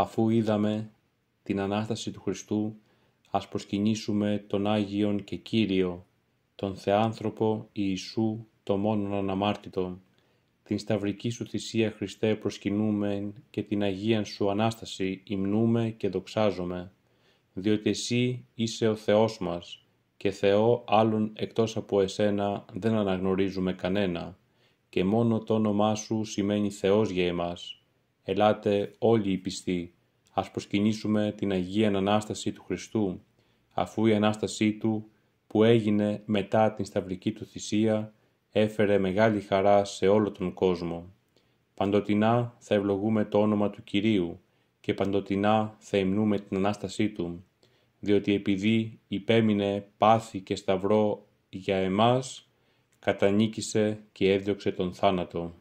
αφού είδαμε την Ανάσταση του Χριστού, ας προσκυνήσουμε τον Άγιον και Κύριο, τον Θεάνθρωπο Ιησού, τον μόνον Αναμάρτητο, Την σταυρική σου θυσία, Χριστέ, προσκυνούμε και την Αγία σου Ανάσταση υμνούμε και δοξάζομαι, διότι εσύ είσαι ο Θεός μας και Θεό άλλον εκτός από εσένα δεν αναγνωρίζουμε κανένα και μόνο το όνομά σου σημαίνει Θεός για εμάς Ελάτε όλοι οι πιστοί, ας προσκυνήσουμε την Αγία Ανάσταση του Χριστού, αφού η Ανάστασή Του, που έγινε μετά την σταυρική Του θυσία, έφερε μεγάλη χαρά σε όλο τον κόσμο. Παντοτινά θα ευλογούμε το όνομα του Κυρίου και παντοτινά θα υμνούμε την Ανάστασή Του, διότι επειδή υπέμεινε πάθη και σταυρό για εμάς, κατανίκησε και έδιωξε τον θάνατο.